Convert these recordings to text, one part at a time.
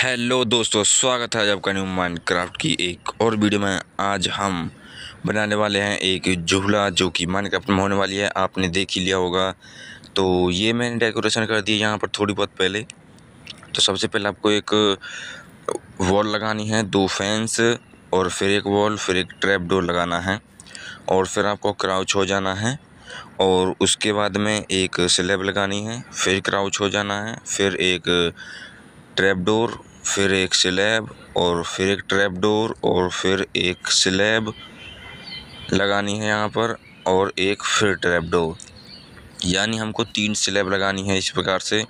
hello दोस्तों स्वागत है आज आपका न्यू माइंड क्राफ्ट की एक और वीडियो में आज हम बनाने वाले हैं एक झूला जो कि माइंड क्राफ्ट में होने वाली है आपने देख ही लिया होगा तो ये मैंने डेकोरेशन कर दी यहाँ पर थोड़ी बहुत पहले तो सबसे पहले आपको एक वॉल लगानी है दो फैंस और फिर एक वॉल फिर एक ट्रैप डोर लगाना है और फिर आपको क्राउच हो जाना है और उसके बाद में एक स्लेब लगानी है फिर क्राउच हो जाना है फिर एक ट्रैपडोर फिर एक स्लैब और फिर एक ट्रैपडोर और फिर एक स्लैब लगानी है यहाँ पर और एक फिर ट्रैपडोर यानी हमको तीन स्लैब लगानी है इस प्रकार से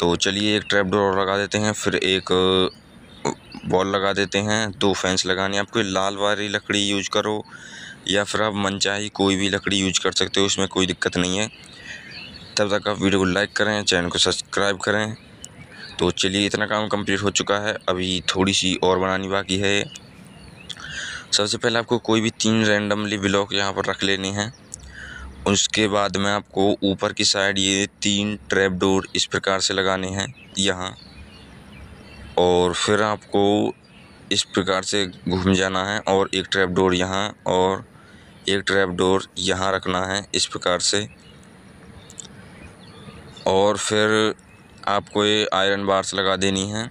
तो चलिए एक ट्रैपडोर लगा देते हैं फिर एक बॉल लगा देते हैं दो फेंस लगाने आपको लाल वाली लकड़ी यूज करो या फिर आप मनचाही कोई भी लकड़ी यूज कर सकते हो उसमें कोई दिक्कत नहीं है तब तक आप वीडियो को लाइक करें चैनल को सब्सक्राइब करें तो चलिए इतना काम कंप्लीट हो चुका है अभी थोड़ी सी और बनानी बाकी है सबसे पहले आपको कोई भी तीन रैंडमली ब्लॉक यहाँ पर रख लेने हैं उसके बाद में आपको ऊपर की साइड ये तीन ट्रैप डोर इस प्रकार से लगाने हैं यहाँ और फिर आपको इस प्रकार से घूम जाना है और एक ट्रैप डोर यहाँ और एक ट्रैप डोर यहाँ रखना है इस प्रकार से और फिर आपको ये आयरन बार्स लगा देनी है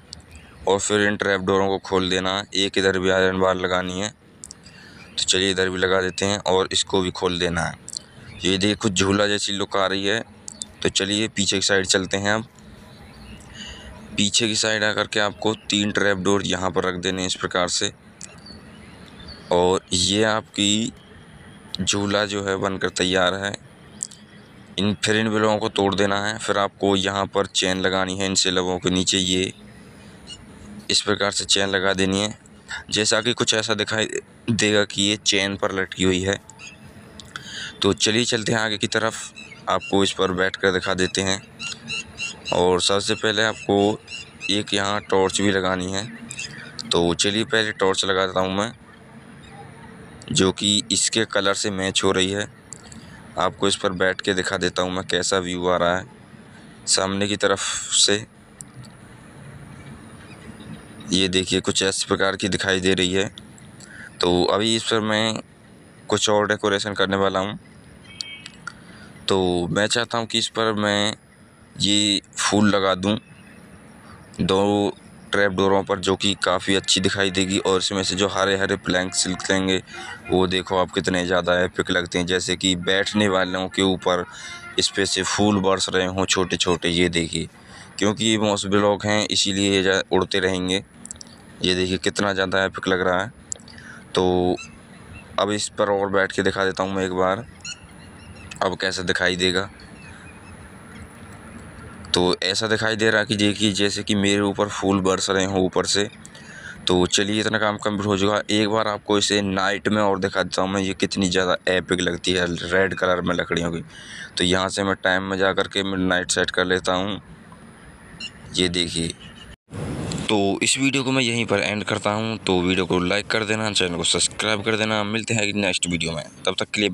और फिर इन ट्रैप डोरों को खोल देना है एक इधर भी आयरन बार लगानी है तो चलिए इधर भी लगा देते हैं और इसको भी खोल देना है ये देखिए कुछ झूला जैसी लुक आ रही है तो चलिए पीछे की साइड चलते हैं अब पीछे की साइड आकर के आपको तीन ट्रैप डोर यहाँ पर रख देने इस प्रकार से और ये आपकी झूला जो है बनकर तैयार है इन फिर इन बिलों को तोड़ देना है फिर आपको यहाँ पर चैन लगानी है इन सिलेबों के नीचे ये इस प्रकार से चैन लगा देनी है जैसा कि कुछ ऐसा दिखाई देगा कि ये चैन पर लटकी हुई है तो चलिए चलते हैं आगे की तरफ आपको इस पर बैठ कर दिखा देते हैं और सबसे पहले आपको एक यहाँ टॉर्च भी लगानी है तो चलिए पहले टॉर्च लगा देता हूँ मैं जो कि इसके कलर से मैच हो रही है आपको इस पर बैठ के दिखा देता हूँ मैं कैसा व्यू आ रहा है सामने की तरफ से ये देखिए कुछ इस प्रकार की दिखाई दे रही है तो अभी इस पर मैं कुछ और डेकोरेशन करने वाला हूँ तो मैं चाहता हूँ कि इस पर मैं ये फूल लगा दूँ दो ट्रैप डोरों पर जो कि काफ़ी अच्छी दिखाई देगी और इसमें से जो हरे हरे सिल्क निकलेंगे वो देखो आप कितने ज़्यादा एपिक लगते हैं जैसे कि बैठने वालों के ऊपर इस पे से फूल बरस रहे हों छोटे छोटे ये देखिए क्योंकि ये मौसम ब्लॉक हैं इसीलिए ये उड़ते रहेंगे ये देखिए कितना ज़्यादा एपिक लग रहा है तो अब इस पर और बैठ के दिखा देता हूँ मैं एक बार अब कैसे दिखाई देगा तो ऐसा दिखाई दे रहा है कि देखिए जैसे कि मेरे ऊपर फूल बरस रहे हों ऊपर से तो चलिए इतना काम कम्प्लीट हो चुका एक बार आपको इसे नाइट में और दिखा देता हूँ मैं ये कितनी ज़्यादा एपिक लगती है रेड कलर में लकड़ियों की तो यहाँ से मैं टाइम में जा कर के मैं नाइट सेट कर लेता हूँ ये देखिए तो इस वीडियो को मैं यहीं पर एंड करता हूँ तो वीडियो को लाइक कर देना चैनल को सब्सक्राइब कर देना मिलते हैं नेक्स्ट वीडियो में तब तक के लिए